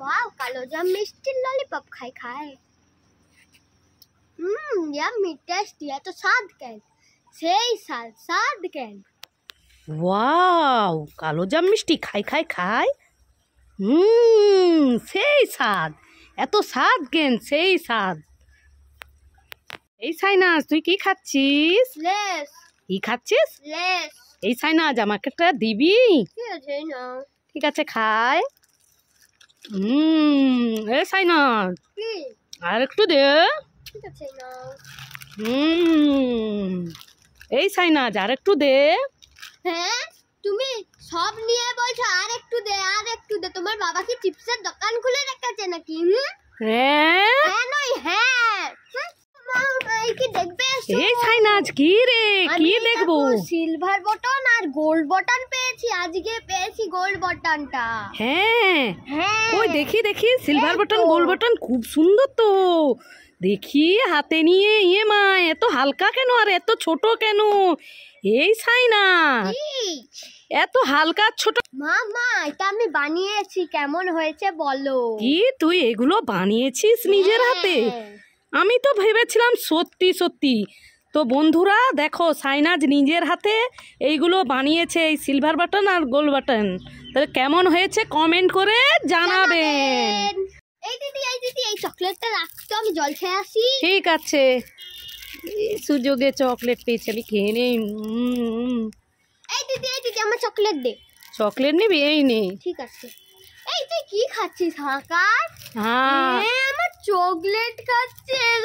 Wow কালোজাম মিষ্টির lollipop খাই খায় হুম ইয়া মি টেস্টি এত স্বাদ কেন সেই স্বাদ স্বাদ কেন ওয়াও জাম মিষ্টি খাই খাই খাই হুম সেই স্বাদ এত স্বাদ কেন সেই স্বাদ এই সাইনাস তুই কি খাচ্ছিস লেস কি খাচ্ছিস লেস এই সাইনাজ আমাকে একটা দিবি ঠিক আছে খায় হুম এ সাইনাথ আর একটু দে হুম এই সাইনাথ আর একটু দে হ্যাঁ তুমি সব নিয়ে বলছো আর একটু দে আর একটু দে তোমার বাবা কি চিপসের দোকান খুলে রেখেছে নাকি হ্যাঁ তাই না কি রে কি দেখবো সিলভার বটন আর গোল্ড বটন পেয়েছি আজকে পেয়েছি গোল্ড বটনটা হ্যাঁ।, হ্যাঁ ওই দেখি দেখি সিলভার বটন গোল্ড বটন খুব সুন্দর তো দেখি হাতে নিয়ে ইয়ে মা এত হালকা কেন আর এত ছোট কেন এই না এত হালকা ছোট মা মা এটা আমি বানিয়েছি কেমন হয়েছে বলো কি তুই এগুলো বানিয়েছিস নিজের হ্যাঁ। হাতে আমি তো ভেবেছিলাম সত্যি সত্যি তো বন্ধুরা দেখো সাইনাজ নিজের হাতে এইগুলো বানিয়েছে এই সিলভার বাটন আর গোল্ড বাটন তাহলে কেমন হয়েছে কমেন্ট করে জানাবেন এই দিদি এই দিদি এই চকলেটটা রাখতো আমি জল খেয়ে আসি ঠিক আছে সুযোগে চকলেট পেয়েছি আমি খেয়ে নেই এই দিদি এই দিদি আমার চকলেট দে চকলেট নিবি এই নে ঠিক আছে এই তুই কি খাচ্ছিস হাকার হ্যাঁ আমার চকলেট খাচ্ছিস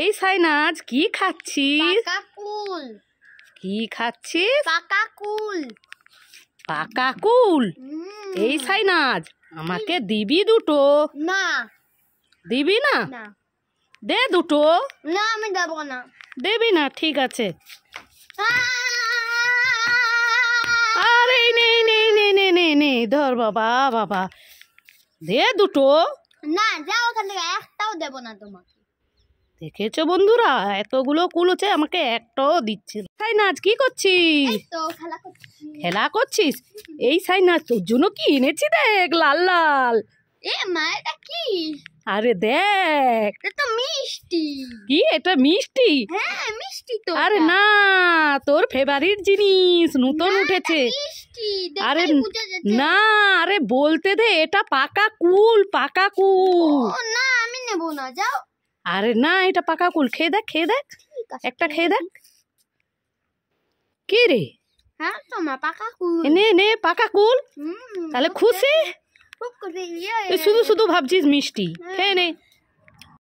এই সাইনাজ কি খাচ্ছিস কুল কি খাচ্ছিস পাকা কুল পাকা কুল এই সাইনাজ আমাকে দিবি দুটো না দিবি না দে দুটো না আমি দেব না দেবি না ঠিক আছে আরে নেই নেই নেই নেই নেই নেই ধর বাবা বাবা দে দুটো না যাও ওখান থেকে একটাও দেব না তোমাকে দেখেছো বন্ধুরা এতগুলো কুল হচ্ছে আমাকে একটাও দিচ্ছে সাইনাজ কি করছিস খেলা করছিস এই সাইনাজ তোর জন্য কি এনেছি দেখ লাল লাল কি আরে দেখ এটা মিষ্টি কি এটা মিষ্টি হ্যাঁ, মিষ্টি আরে না তোর ফেভারিট জিনিস নতুন উঠেছে আরে না আরে বলতে দে এটা পাকা কুল পাকা কুল না আমি নেব না যাও আরে না এটা পাকা কুল খেয়ে দেখ খেয়ে দেখ একটা খেয়ে দেখ কি রে হ্যাঁ পাকা কুল নে পাকা কুল তাহলে খুশি ইয়ে, শুধু শুধু ভাবছিস মিষ্টি হ্যাঁ। খেয়ে নে